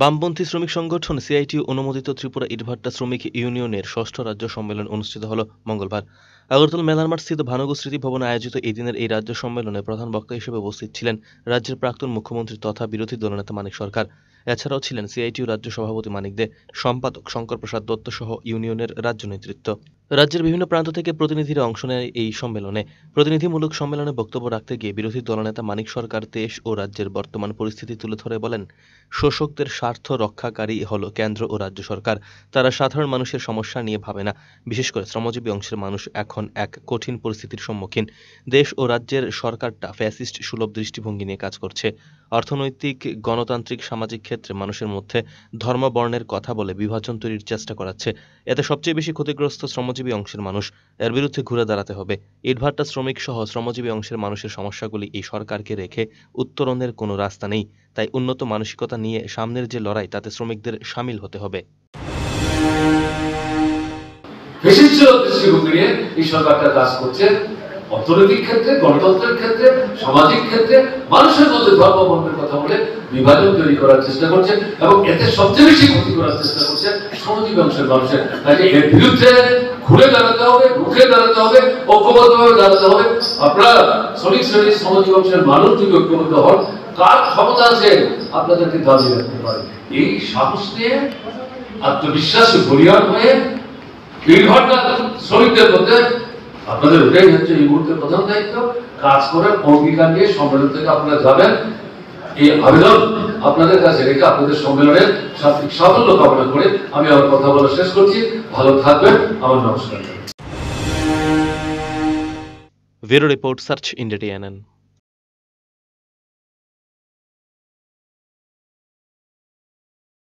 বামপন্থী শ্রমিক সংগঠন সিআইটি অনুমোদিত ত্রিপুরা ইটভাট্টা শ্রমিক ইউনিয়নের ষষ্ঠ রাজ্য সম্মেলন অনুষ্ঠিত হল মঙ্গলবার আগরতলা মেলার মাঠ স্থিত ভানুগু স্মৃতি ভবনে আয়োজিত এই দিনের এই রাজ্য সম্মেলনে প্রধান বক্তা হিসেবে উপস্থিত ছিলেন রাজ্যের প্রাক্তন মুখ্যমন্ত্রী তথা বিরোধী দলনেতা মানিক সরকার এছাড়াও ছিলেন সিআইটিউ রাজ্য সভাপতি মানিক দে সম্পাদক শঙ্কর প্রসাদ দত্ত সহ ইউনিয়নের রাজ্য নেতৃত্ব রাজ্যের বিভিন্ন প্রান্ত থেকে প্রতিনিধিরা অংশ নেয় এই সম্মেলনে প্রতিনিধিমূলক সম্মেলনে বক্তব্য রাখতে গিয়ে বিরোধী দলনেতা মানিক সরকার দেশ ও রাজ্যের বর্তমান পরিস্থিতি তুলে ধরে বলেন শোষকদের স্বার্থ রক্ষাকারী হল কেন্দ্র ও রাজ্য সরকার তারা সাধারণ মানুষের সমস্যা নিয়ে ভাবে না বিশেষ করে শ্রমজীবী অংশের মানুষ এখন এক কঠিন পরিস্থিতির সম্মুখীন দেশ ও রাজ্যের সরকারটা ফ্যাসিস্ট সুলভ দৃষ্টিভঙ্গি নিয়ে কাজ করছে অর্থনৈতিক গণতান্ত্রিক সামাজিক ক্ষেত্রে মানুষের মধ্যে ধর্মবর্ণের কথা বলে বিভাজন তৈরির চেষ্টা করাচ্ছে এতে সবচেয়ে বেশি ক্ষতিগ্রস্ত শ্রমজীবী শ্রমজীবী অংশের মানুষ এর বিরুদ্ধে ঘুরে দাঁড়াতে হবে ইটভাটা শ্রমিক সহ শ্রমজীবী অংশের মানুষের সমস্যাগুলি এই সরকারকে রেখে উত্তরণের কোনো রাস্তা নেই তাই উন্নত মানসিকতা নিয়ে সামনের যে লড়াই তাতে শ্রমিকদের সামিল হতে হবে অর্থনৈতিক ক্ষেত্রে গণতন্ত্রের ক্ষেত্রে সামাজিক ক্ষেত্রে মানুষের মধ্যে কথা বলে বিভাজন তৈরি করার চেষ্টা করছে এবং এতে সবচেয়ে বেশি ক্ষতি করার চেষ্টা করছে শ্রমজীবী অংশের মানুষের তাই এর বিরুদ্ধে ঘুরে দাঁড়াতে হবে ঢুকে দাঁড়াতে হবে ঐক্যবদ্ধভাবে দাঁড়াতে হবে আপনারা শ্রমিক শ্রেণীর সমাজ অংশের মানুষ যদি ঐক্যবদ্ধ হন কার ক্ষমতা আছে আপনাদেরকে দাবি রাখতে পারে এই সাহস নিয়ে আত্মবিশ্বাসে বলিয়ান হয়ে দুই ঘন্টা শ্রমিকদের মধ্যে আপনাদের ওটাই হচ্ছে এই মুহূর্তে প্রধান দায়িত্ব কাজ করেন অঙ্গীকার নিয়ে সম্মেলন থেকে আপনারা যাবেন এই আবেদন আপনাদের কাছে রেখে আপনাদের সম্মেলনের সার্বিক সাফল্য কামনা করে আমি আমার কথা বলা শেষ করছি ভালো থাকবেন আমার নমস্কার ব্যুরো রিপোর্ট সার্চ ইন্ডিয়া